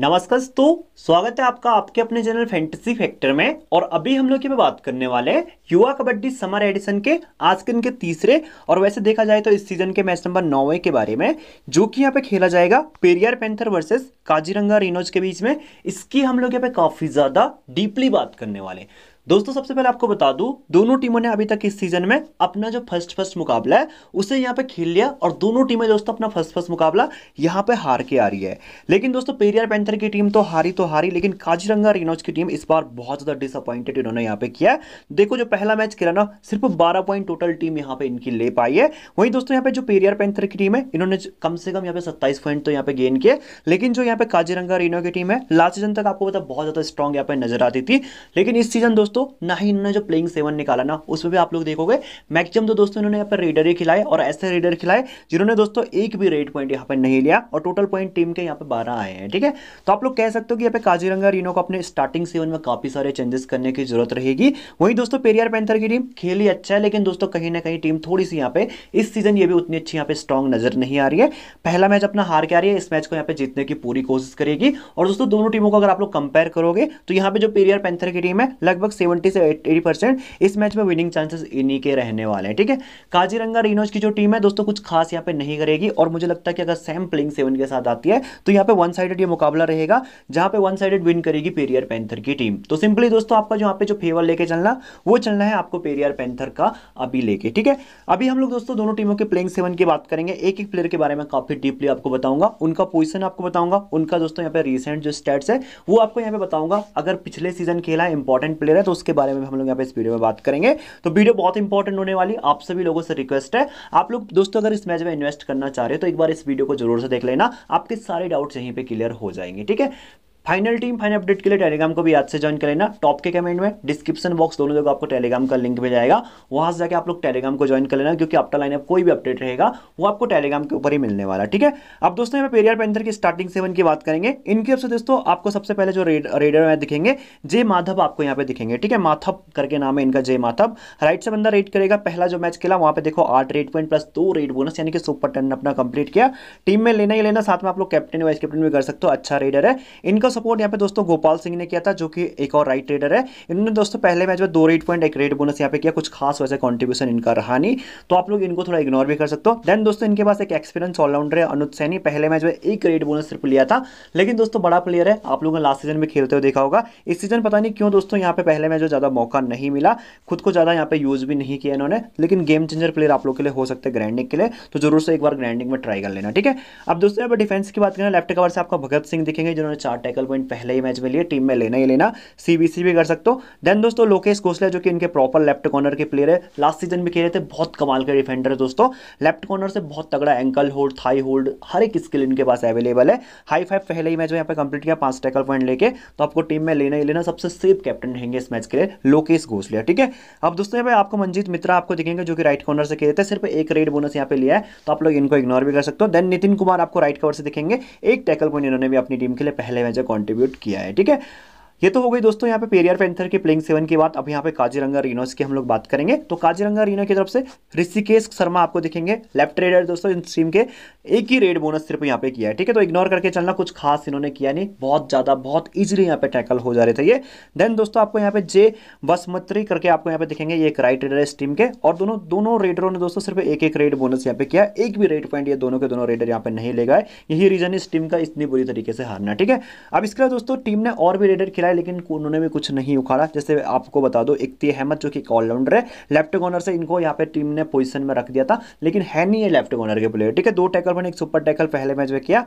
नमस्कार तो स्वागत है आपका आपके अपने चैनल फैंटेसी फैक्टर में और अभी हम लोग की बात करने वाले हैं युवा कबड्डी समर एडिशन के आज के इनके तीसरे और वैसे देखा जाए तो इस सीजन के मैच नंबर नौवे के बारे में जो कि यहाँ पे खेला जाएगा Periyar panther versus Kaziranga rhinos के बीच में इसकी हम लोग यहाँ पे काफी ज्यादा डीपली बात करने वाले दोस्तों सबसे पहले आपको बता दूं दोनों टीमों ने अभी तक इस सीजन में अपना जो फर्स्ट फर्स्ट मुकाबला है उसे यहाँ पे खेल लिया और दोनों टीमें दोस्तों अपना फर्स्ट फर्स्ट मुकाबला यहाँ पे हार के आ रही है लेकिन दोस्तों पेरियर पैंथर की टीम तो हारी तो हारी लेकिन काजीरंगा रिनोज की टीम इस बार बहुत ज़्यादा डिसअपॉइंटेड इन्होंने यहाँ पे किया देखो जो पहला मैच खेला ना सिर्फ बारह पॉइंट टोटल टीम यहाँ पे इनकी ले पाई है वहीं दोस्तों यहाँ पे जो पेरियर पैंथर की टीम है इन्होंने कम से कम यहाँ पे सत्ताईस पॉइंट तो यहाँ पे गेन किए लेकिन जो यहाँ पे काजीरंगा रिनो की टीम है लास्ट सीजन तक आपको पता बहुत ज़्यादा स्ट्रॉन्ग यहाँ पे नजर आती थी लेकिन इस सीजन दोस्तों दोस्तों ना ही इन्होंने जो प्लेइंग सेवन निकाला ना उसमें भी आप लोग देखोगे मैक्सिमम तो दोस्तों इन्होंने यहाँ पर रेडर ही खिलाए और ऐसे रेडर खिलाए जिन्होंने दोस्तों एक भी रेड पॉइंट यहाँ पर नहीं लिया और टोटल पॉइंट टीम के यहाँ पर बारह आए हैं ठीक है तो आप लोग कह सकते हो कि यहाँ पे काजीरंगा रिनो को अपने स्टार्टिंग सेवन में काफी सारे चेंजेस करने की जरूरत रहेगी वहीं दोस्तों पेरियर पैंथर की टीम खेल ही अच्छा है लेकिन दोस्तों कहीं ना कहीं टीम थोड़ी सी यहाँ पे इस सीजन ये भी उतनी अच्छी यहाँ पे स्ट्रॉन्ग नजर नहीं आ रही है पहला मैच अपना हार के आ रही है इस मैच को यहाँ पे जीतने की पूरी कोशिश करेगी और दोस्तों दोनों टीमों को अगर आप लोग कंपेयर करोगे तो यहाँ पे जो पेरियर पैंथर की टीम है लगभग सेवेंटी से एटी परसेंट इस मैच में विनिंग चांसेस इन्हीं के रहने वाले हैं ठीक है काजीरंगा रिनोज की जो टीम है दोस्तों कुछ खास यहाँ पे नहीं करेगी और मुझे लगता है कि अगर सैम प्लेइंग सेवन के साथ आती है तो यहाँ पे वन साइडेड ये मुकाबला रहेगा जहाँ पे वन साइडेड विन करेगी पेरियर पैंथर की टीम तो सिंपली दोस्तों आपका जो यहाँ पे जो फेवर लेके चलना वो चलना है आपको पेरियर पैंथर का अभी लेके ठीक है अभी हम लोग दोस्तों दोनों टीमों के प्लेइंग सेवन की बात करेंगे एक एक प्लेयर के बारे में काफी डीपली आपको बताऊंगा उनका पोजिशन आपको बताऊंगा उनका दोस्तों यहाँ पे रिसेंट जो स्टेट्स है वो आपको यहाँ पे बताऊंगा अगर पिछले सीजन खेला इंपॉर्टेंट प्लेयर है तो उसके बारे में हम लोग यहाँ पे इस वीडियो में बात करेंगे तो वीडियो बहुत इंपॉर्टेंट होने वाली आप सभी लोगों से रिक्वेस्ट है आप लोग दोस्तों अगर इस मैच में इन्वेस्ट करना चाह रहे हो तो एक बार इस वीडियो को जरूर से देख लेना आपके सारे डाउट्स यहीं पर क्लियर हो जाएंगे ठीक है फाइनल टीम फाइनल अपडेट के लिए टेलीग्राम को भी याद से ज्वाइन कर लेना टॉप के कमेंट में डिस्क्रिप्शन बॉक्स दोनों जगह आपको टेलीग्राम का लिंक मिल जाएगा वहां से जाकर आप लोग टेलीग्राम को ज्वाइन कर लेना क्योंकि आपका लाइनअप कोई भी अपडेट रहेगा वो आपको टेलीग्राम के ऊपर ही मिलने वाला ठीक है अब दोस्तों यहाँ पेरियर पेंथर की स्टार्टिंग सेवन की बात करेंगे इनके अब से दोस्तों आपको सबसे पहले जो रेडर में दिखेंगे जे माधव आपको यहाँ पे दिखेंगे ठीक है माथव करके नाम है इनका जे माथव राइट से बंदा रेड करेगा पहला जो मैच खेला वहाँ पे देखो आठ रेड पॉइंट प्लस दो रेड बोनस यानी कि सुपर टेन अपना कंप्लीट किया टीम में लेना ही लेना साथ में आप लोग कैप्टन वाइस कैप्टन भी कर सकते हो अच्छा रेडर है इनका सपोर्ट यहाँ पे दोस्तों गोपाल सिंह ने किया था जो कि एक और राइट ट्रेडर है इन्होंने दोस्तों पहले मैच में दो रेट पॉइंट एक रेट बोनस यहाँ पे किया कुछ खास वैसे कॉन्ट्रीब्यूशन इनका रहा नहीं तो आप लोग इनको थोड़ा इग्नोर भी कर सकते हो देन दोस्तों इनके पास एक एक्सपीरियंस ऑलराउंडर है अनुज सैनी पहले मैच में एक रेट बोनस सिर्फ लिया था लेकिन दोस्तों बड़ा प्लेयर है आप लोगों ने लास्ट सीजन में खेलते हुए देखा होगा इस सीजन पता नहीं क्यों दोस्तों यहाँ पे पहले मैच में ज़्यादा मौका नहीं मिला खुद को ज़्यादा यहाँ पे यूज़ भी नहीं किया इन्होंने लेकिन गेम चेंजर प्लेयर आप लोग के लिए हो सकते हैं ग्रैंडिंग के लिए तो जरूर से एक बार ग्रैंडिंग में ट्राई कर लेना ठीक है अब दोस्तों यहाँ पर डिफेंस की बात करें लेफ्ट कवर से आपका भगत सिंह दिखेंगे जिन्होंने चार टैकल टोटल पॉइंट पहले ही मैच में लिए टीम में लेना ही लेना सीबीसी भी कर सकते हो देन दोस्तों लोकेश घोसला जो कि इनके प्रॉपर लेफ्ट कॉर्नर के प्लेयर है लास्ट सीजन भी खेले थे बहुत कमाल के डिफेंडर है दोस्तों लेफ्ट कॉर्नर से बहुत तगड़ा एंकल होल्ड थाई होल्ड हर एक स्किल इनके पास अवेलेबल है हाई फाइव पहले ही मैच में यहाँ पर कंप्लीट किया पांच टैकल पॉइंट लेके तो आपको टीम में लेना ही लेना सबसे सेफ कैप्टन रहेंगे इस मैच के लिए लोकेश घोसलिया ठीक है अब दोस्तों यहाँ पर आपको मंजीत मित्रा आपको दिखेंगे जो कि राइट कॉर्नर से खेले थे सिर्फ एक रेड बोनस यहाँ पे लिया है तो आप लोग इनको इग्नोर भी कर सकते हो देन नितिन कुमार आपको राइट कवर से दिखेंगे एक टैकल पॉइंट इन्होंने भी अपनी टीम के लिए पहले मैच कॉन्ट्रीब्यूट किया है ठीक है ये तो हो गई दोस्तों यहाँ पे पेरियर पेंथर के प्लेइंग सेवन की बात अब यहाँ पे काजीरंगा रीनोस की हम लोग बात करेंगे तो काजीरंगा रीनो की तरफ से ऋषिकेश शर्मा आपको दिखेंगे लेफ्ट रेडर दोस्तों इन स्ट्रीम के एक ही रेड बोनस सिर्फ यहाँ पे किया है ठीक है तो इग्नोर करके चलना कुछ खास इन्होंने किया नहीं बहुत ज़्यादा बहुत ईजिली यहाँ पे टैकल हो जा रहे थे ये देन दोस्तों आपको यहाँ पे जे बसमतरी करके आपको यहाँ पे दिखेंगे ये एक राइट रेडर इस टीम के और दोनों दोनों रेडरों ने दोस्तों सिर्फ एक एक रेड बोनस यहाँ पे किया एक भी रेड पॉइंट ये दोनों के दोनों रेडर यहाँ पे नहीं ले गए यही रीजन इस टीम का इतनी बुरी तरीके से हारना ठीक है अब इसके बाद दोस्तों टीम ने और भी रेडर खिला खेला है लेकिन उन्होंने भी कुछ नहीं उखाड़ा जैसे आपको बता दो इकती तो अहमद जो कि एक ऑलराउंडर है लेफ्ट कॉर्नर से इनको यहाँ पे टीम ने पोजिशन में रख दिया था लेकिन है नहीं है लेफ्ट कॉर्नर के प्लेयर ठीक है दो टैकल बने एक सुपर टैकल पहले मैच में किया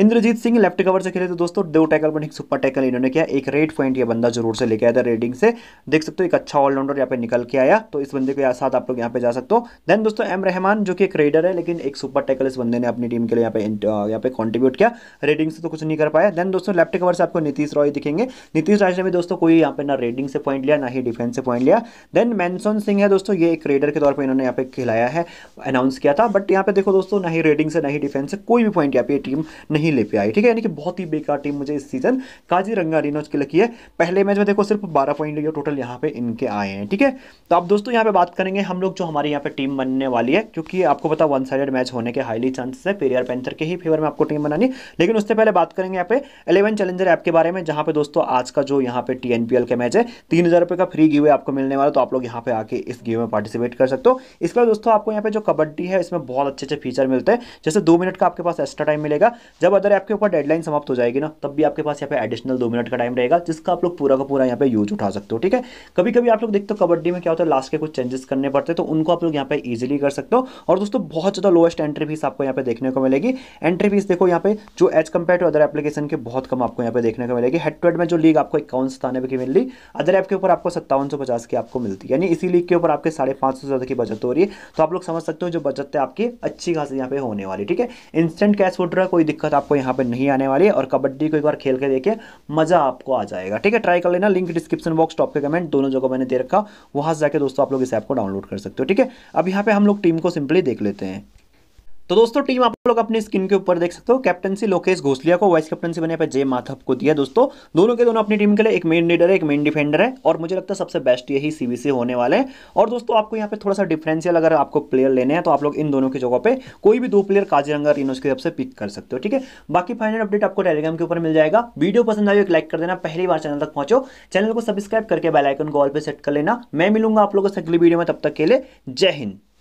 इंद्रजीत सिंह लेफ्ट कवर से खेले थे दोस्तों दो टैकल पर एक सुपर टैकल इन्होंने किया एक रेड पॉइंट ये बंदा जरूर से लेके आया था रेडिंग से देख सकते हो एक अच्छा ऑलराउंडर यहाँ पे निकल के आया तो इस बंदे के साथ आप लोग यहाँ पे जा सकते हो देन दोस्तों एम रहमान जो कि एक रेडर है लेकिन एक सुपर टैकल इस बंदे ने अपनी टीम के लिए यहाँ पे यहाँ पे कॉन्ट्रीब्यूट किया रेडिंग से तो कुछ नहीं कर पाया देन दोस्तों लेफ्ट कवर से आपको नीतीश रॉय दिखेंगे नीतीश राय ने भी दोस्तों कोई यहाँ पे ना रेडिंग से पॉइंट लिया ना ही डिफेंस से पॉइंट लिया देन मैनसोन सिंह है दोस्तों ये एक रेडर के तौर पर इन्होंने यहाँ पे खिलाया है अनाउंस किया था बट यहाँ पे देखो दोस्तों ना ही रेडिंग से ना ही डिफेंस से कोई भी पॉइंट यहाँ पे टीम नहीं नहीं ले पाई ठीक है यानी कि बहुत ही बेकार टीम मुझे इस सीजन काजी रंगा रिनोज की लगी है पहले मैच में देखो सिर्फ बारह पॉइंट लगे टोटल यहाँ पे इनके आए हैं ठीक है तो आप दोस्तों यहाँ पे बात करेंगे हम लोग जो हमारे यहाँ पे टीम बनने वाली है क्योंकि आपको पता वन साइडेड मैच होने के हाईली चांसेस है पेरियर पेंथर के ही फेवर में आपको टीम बनानी लेकिन उससे पहले बात करेंगे यहाँ पे एलेवन चैलेंजर ऐप के बारे में जहाँ पे दोस्तों आज का जो यहाँ पे टी का मैच है तीन हज़ार रुपये का फ्री गिवे आपको मिलने वाला तो आप लोग यहाँ पे आके इस गिवे में पार्टिसिपेट कर सकते हो इसके बाद दोस्तों आपको यहाँ पे जो कबड्डी है इसमें बहुत अच्छे अच्छे फीचर मिलते हैं जैसे दो मिनट का आपके पास एक्स्ट्रा टाइम मिलेगा जब जब अगर आपके ऊपर डेडलाइन समाप्त हो जाएगी ना तब भी आपके पास यहाँ पे एडिशनल दो मिनट का टाइम रहेगा जिसका आप लोग पूरा का पूरा यहाँ पे यूज उठा सकते हो ठीक है कभी कभी आप लोग देखते हो कबड्डी में क्या होता है लास्ट के कुछ चेंजेस करने पड़ते हैं तो उनको आप लोग यहाँ पे ईजिली कर सकते हो और दोस्तों बहुत ज़्यादा लोएस्ट एंट्री फीस आपको यहाँ पे देखने को मिलेगी एंट्री फीस देखो यहाँ पे जो as compare to other application के बहुत कम आपको यहाँ पे देखने को मिलेगी हेड टू हेड में जो लीग आपको इक्यावन सतानवे की मिल रही अदर ऐप के ऊपर आपको सत्तावन की आपको मिलती है यानी इसी लीग के ऊपर आपके साढ़े पाँच सौ ज़्यादा की बचत हो रही है तो आप लोग समझ सकते हो जो बचत है आपकी अच्छी खासी यहाँ पे होने वाली ठीक है इंस्टेंट कैश विड्रॉ कोई दिक्कत आपको यहाँ पर नहीं आने वाली और कबड्डी को एक बार खेल के देखिए मज़ा आपको आ जाएगा ठीक है ट्राई कर लेना लिंक डिस्क्रिप्शन बॉक्स टॉप के कमेंट दोनों जगह मैंने दे रखा वहां से जाकर दोस्तों आप लोग इस ऐप को डाउनलोड कर सकते हो ठीक है अब यहाँ पर हम लोग टीम को सिंपली देख लेते हैं तो दोस्तों टीम आप लोग अपनी स्क्रीन के ऊपर देख सकते हो कैप्टनसी लोकेश घोसलिया को वाइस कैप्टनसी बने पर जय माथव को दिया दोस्तों दोनों के दोनों अपनी टीम के लिए एक मेन लीडर है एक मेन डिफेंडर है और मुझे लगता है सबसे बेस्ट यही सीबीसी होने वाले हैं और दोस्तों आपको यहाँ पे थोड़ा सा डिफरेंशियल अगर आपको प्लेयर लेने हैं तो आप लोग इन दोनों की जगह पर कोई भी दो प्लेयर काजीरंगा रिनोज की तरफ से पिक कर सकते हो ठीक है बाकी फाइनल अपडेट आपको टेलीग्राम के ऊपर मिल जाएगा वीडियो पसंद आए एक लाइक कर देना पहली बार चैनल तक पहुंचो चैनल को सब्सक्राइब करके बेलाइकन को ऑल पर सेट कर लेना मैं मिलूंगा आप लोगों से अगली वीडियो में तब तक के लिए जय हिंद